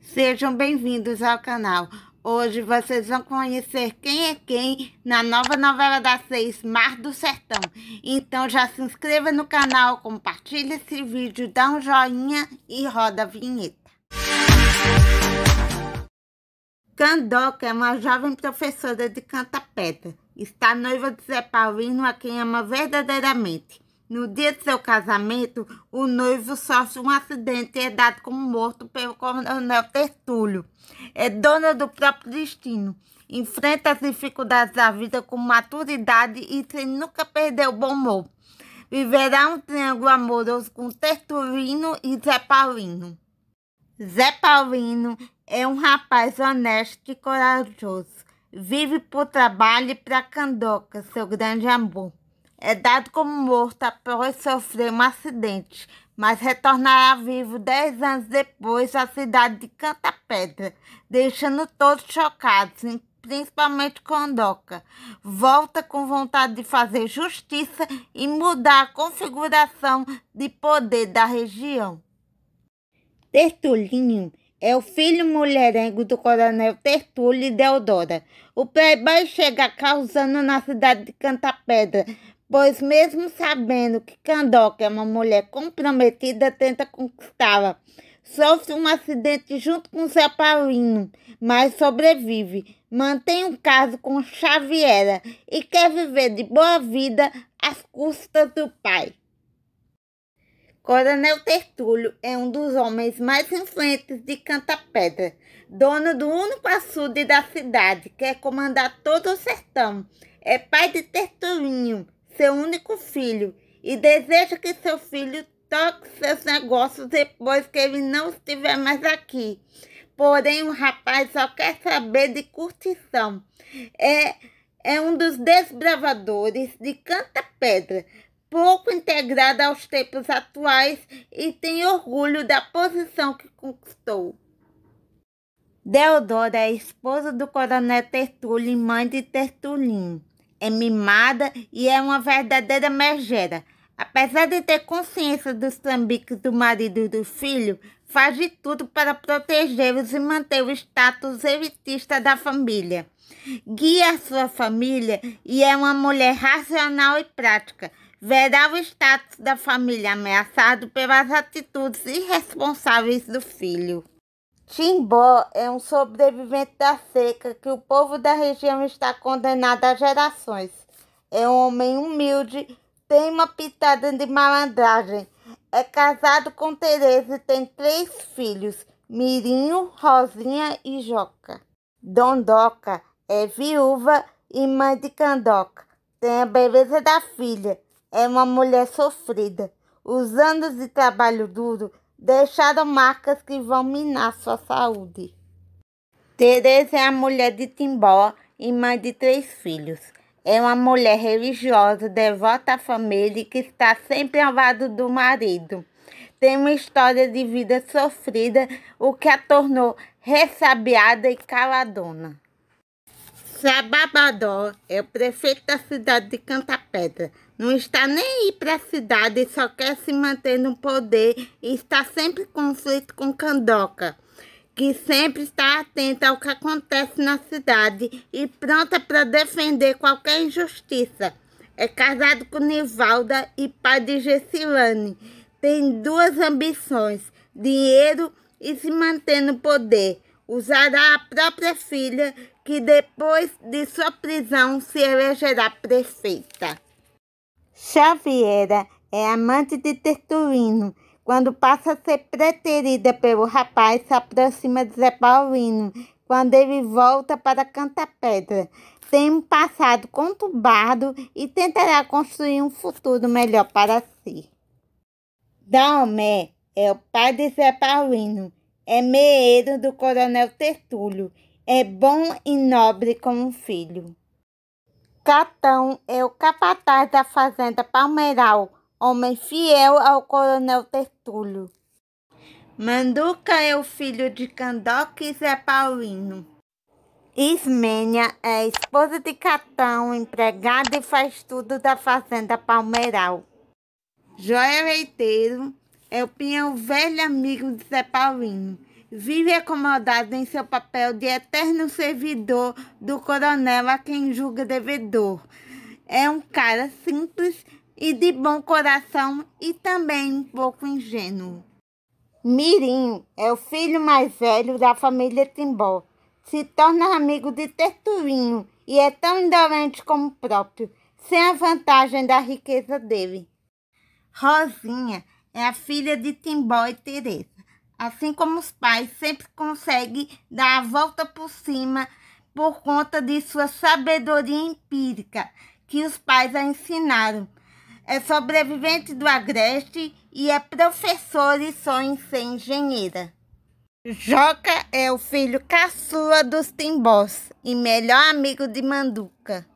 Sejam bem-vindos ao canal. Hoje vocês vão conhecer quem é quem na nova novela da Seis, Mar do Sertão. Então já se inscreva no canal, compartilhe esse vídeo, dá um joinha e roda a vinheta. Candoca é uma jovem professora de canta-pedra. Está noiva de Zé Paulino, a quem ama verdadeiramente. No dia de seu casamento, o noivo sofre um acidente e é dado como morto pelo coronel Tertúlio. É dona do próprio destino. Enfrenta as dificuldades da vida com maturidade e sem nunca perder o bom humor. Viverá um triângulo amoroso com Tertulino e Zé Paulino. Zé Paulino é um rapaz honesto e corajoso. Vive por trabalho e para Candoca, seu grande amor é dado como morto após sofrer um acidente, mas retornará vivo dez anos depois à cidade de Cantapedra, deixando todos chocados, principalmente com Volta com vontade de fazer justiça e mudar a configuração de poder da região. Tertulinho é o filho mulherengo do coronel Tertulli e Deodora. O playboy chega causando na cidade de Cantapedra, pois mesmo sabendo que Candoca é uma mulher comprometida, tenta conquistá-la. Sofre um acidente junto com seu Paulino, mas sobrevive. Mantém um caso com Xaviera e quer viver de boa vida às custas do pai. Coronel Tertúlio é um dos homens mais influentes de Cantapedra, dono do único açude da cidade, quer é comandar todo o sertão. É pai de Tertulinho, seu único filho e deseja que seu filho toque seus negócios depois que ele não estiver mais aqui. Porém, o rapaz só quer saber de curtição. É, é um dos desbravadores de canta-pedra, pouco integrado aos tempos atuais e tem orgulho da posição que conquistou. Deodora é esposa do coronel Tertulli, mãe de Tertulim é mimada e é uma verdadeira megera. Apesar de ter consciência dos trambiques do marido e do filho, faz de tudo para protegê-los e manter o status elitista da família. Guia a sua família e é uma mulher racional e prática. Verá o status da família ameaçado pelas atitudes irresponsáveis do filho. Timbó é um sobrevivente da seca que o povo da região está condenado há gerações. É um homem humilde, tem uma pitada de malandragem. É casado com Tereza e tem três filhos, Mirinho, Rosinha e Joca. Dondoca é viúva e mãe de Candoca. Tem a beleza da filha. É uma mulher sofrida. Os anos de trabalho duro deixaram marcas que vão minar sua saúde. Tereza é a mulher de Timbó e mãe de três filhos. É uma mulher religiosa, devota à família e que está sempre ao lado do marido. Tem uma história de vida sofrida, o que a tornou ressabiada e caladona. Sababadó é o prefeito da cidade de Cantapedra. Não está nem aí para a cidade, só quer se manter no poder e está sempre em conflito com Candoca, que sempre está atenta ao que acontece na cidade e pronta para defender qualquer injustiça. É casado com Nivalda e pai de Gessilane. Tem duas ambições: dinheiro e se manter no poder. Usará a própria filha, que depois de sua prisão se elegerá prefeita. Xaviera é amante de Tertulino. Quando passa a ser preterida pelo rapaz, se aproxima de Zé Paulino, quando ele volta para Cantapedra. Tem um passado conturbado e tentará construir um futuro melhor para si. Daomé é o pai de Zé Paulino, é meeiro do coronel Tertúlio, é bom e nobre como filho. Catão é o capataz da fazenda Palmeiral, homem fiel ao coronel Tertúlio. Manduca é o filho de Candoque e Zé Paulino. Ismênia é esposa de Catão, empregada e faz tudo da fazenda Palmeiral. Joia Leiteiro é o pinhão velho amigo de Zé Paulino vive acomodado em seu papel de eterno servidor do coronel a quem julga devedor. É um cara simples e de bom coração e também um pouco ingênuo. Mirim é o filho mais velho da família Timbó. Se torna amigo de Tertuinho e é tão indolente como próprio, sem a vantagem da riqueza dele. Rosinha é a filha de Timbó e Teresa Assim como os pais sempre conseguem dar a volta por cima por conta de sua sabedoria empírica que os pais a ensinaram. É sobrevivente do Agreste e é professora e sonha em ser engenheira. Joca é o filho caçula dos Timbós e melhor amigo de Manduca.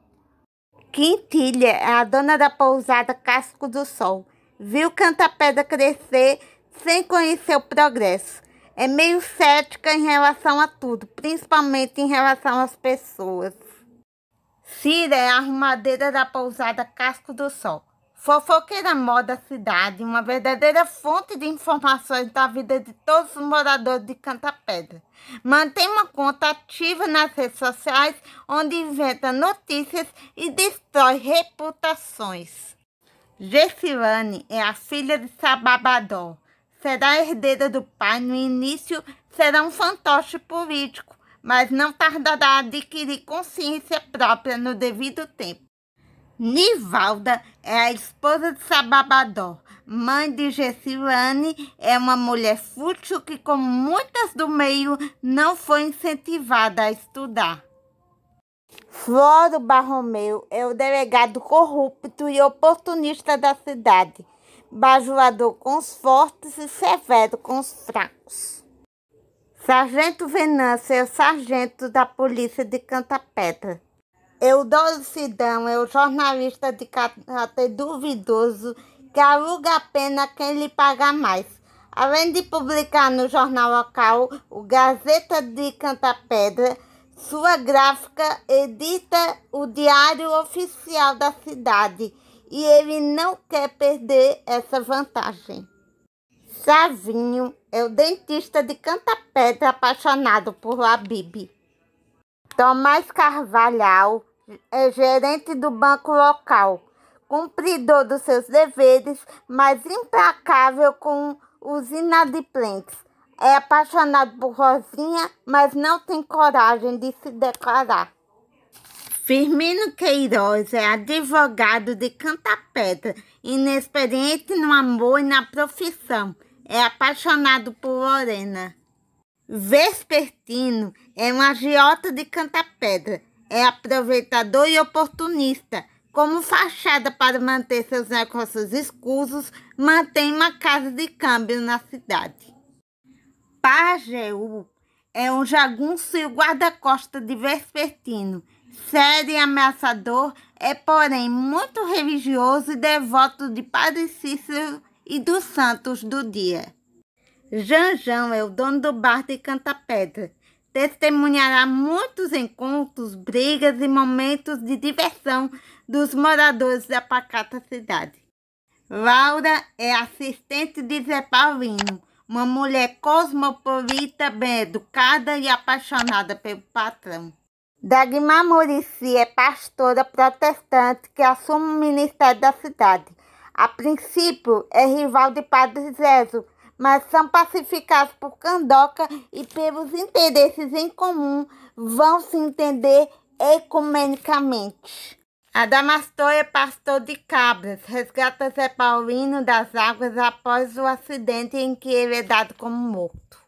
Quintilha é a dona da pousada Casco do Sol. Viu Pedra crescer sem conhecer o progresso. É meio cética em relação a tudo, principalmente em relação às pessoas. Cira é a arrumadeira da pousada Casco do Sol. Fofoqueira moda cidade, uma verdadeira fonte de informações da vida de todos os moradores de Cantapedra. Mantém uma conta ativa nas redes sociais, onde inventa notícias e destrói reputações. Gessilane é a filha de Sababador, será a herdeira do pai. No início, será um fantoche político, mas não tardará a adquirir consciência própria no devido tempo. Nivalda é a esposa de Sababadó. Mãe de Gessilane é uma mulher fútil que, como muitas do meio, não foi incentivada a estudar. Floro Barromeu é o delegado corrupto e oportunista da cidade bajulador com os fortes e severo com os fracos. Sargento Venâncio é o sargento da polícia de Cantapedra. Eudoro Sidão é o jornalista de caráter duvidoso que aluga a pena quem lhe paga mais. Além de publicar no jornal local, o Gazeta de Cantapedra, sua gráfica edita o Diário Oficial da Cidade e ele não quer perder essa vantagem. Savinho é o dentista de canta-pedra apaixonado por Labib. Tomás Carvalhal é gerente do banco local, cumpridor dos seus deveres, mas implacável com os inadimplentes. É apaixonado por Rosinha, mas não tem coragem de se declarar. Firmino Queiroz é advogado de Cantapedra, inexperiente no amor e na profissão. É apaixonado por Lorena. Vespertino é um agiota de Cantapedra. É aproveitador e oportunista. Como fachada para manter seus negócios escusos, mantém uma casa de câmbio na cidade. Pajeú é um jagunço e guarda-costa de Vespertino sério e ameaçador, é, porém, muito religioso e devoto de Padre Cícero e dos santos do dia. Janjão é o dono do bar de Canta Pedra. Testemunhará muitos encontros, brigas e momentos de diversão dos moradores da pacata cidade. Laura é assistente de Zé Paulino, uma mulher cosmopolita, bem educada e apaixonada pelo patrão. Dagmar Morici é pastora protestante que assume o ministério da cidade. A princípio é rival de Padre Zezo, mas são pacificados por Candoca e pelos interesses em comum vão se entender ecumenicamente. Adamastor é pastor de cabras, resgata Zé Paulino das águas após o acidente em que ele é dado como morto.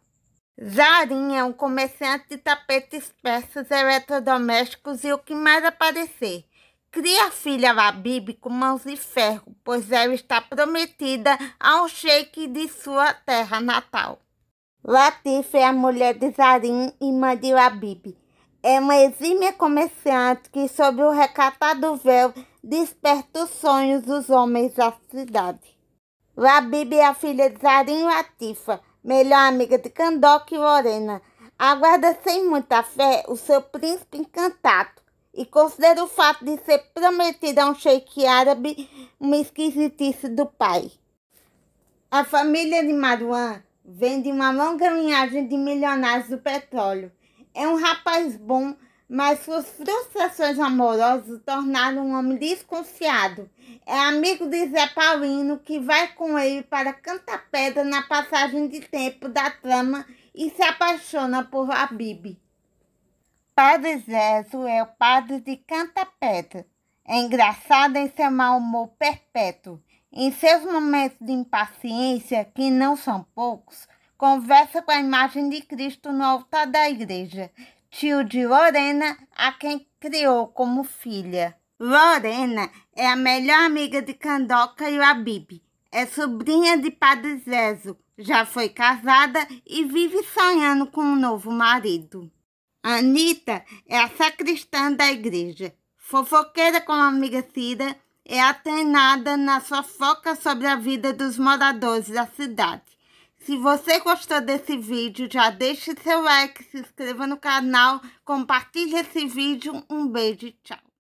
Zarin é um comerciante de tapetes persas, eletrodomésticos e o que mais aparecer. Cria a filha Labib com mãos de ferro, pois ela está prometida a um sheik de sua terra natal. Latif é a mulher de Zarin e mãe de Labib. É uma exímia comerciante que, sob o recatado véu, desperta os sonhos dos homens da cidade. Labib é a filha de Zarin e Latifa melhor amiga de Candoc e Lorena, aguarda sem muita fé o seu príncipe encantado e considera o fato de ser prometida a um sheik árabe uma esquisitice do pai. A família de Maruan vem de uma longa linhagem de milionários do petróleo. É um rapaz bom mas suas frustrações amorosas tornaram um homem desconfiado. É amigo de Zé Paulino que vai com ele para pedra na passagem de tempo da trama e se apaixona por Habib. Padre Zezo é o padre de Pedra. É engraçado em seu mau humor perpétuo. Em seus momentos de impaciência, que não são poucos, conversa com a imagem de Cristo no altar da igreja, tio de Lorena, a quem criou como filha. Lorena é a melhor amiga de Candoca e Labib. É sobrinha de Padre Zezo, já foi casada e vive sonhando com um novo marido. Anita é a sacristã da igreja, fofoqueira com a amiga Cida, é atenada na fofoca sobre a vida dos moradores da cidade. Se você gostou desse vídeo, já deixe seu like, se inscreva no canal, compartilhe esse vídeo. Um beijo tchau.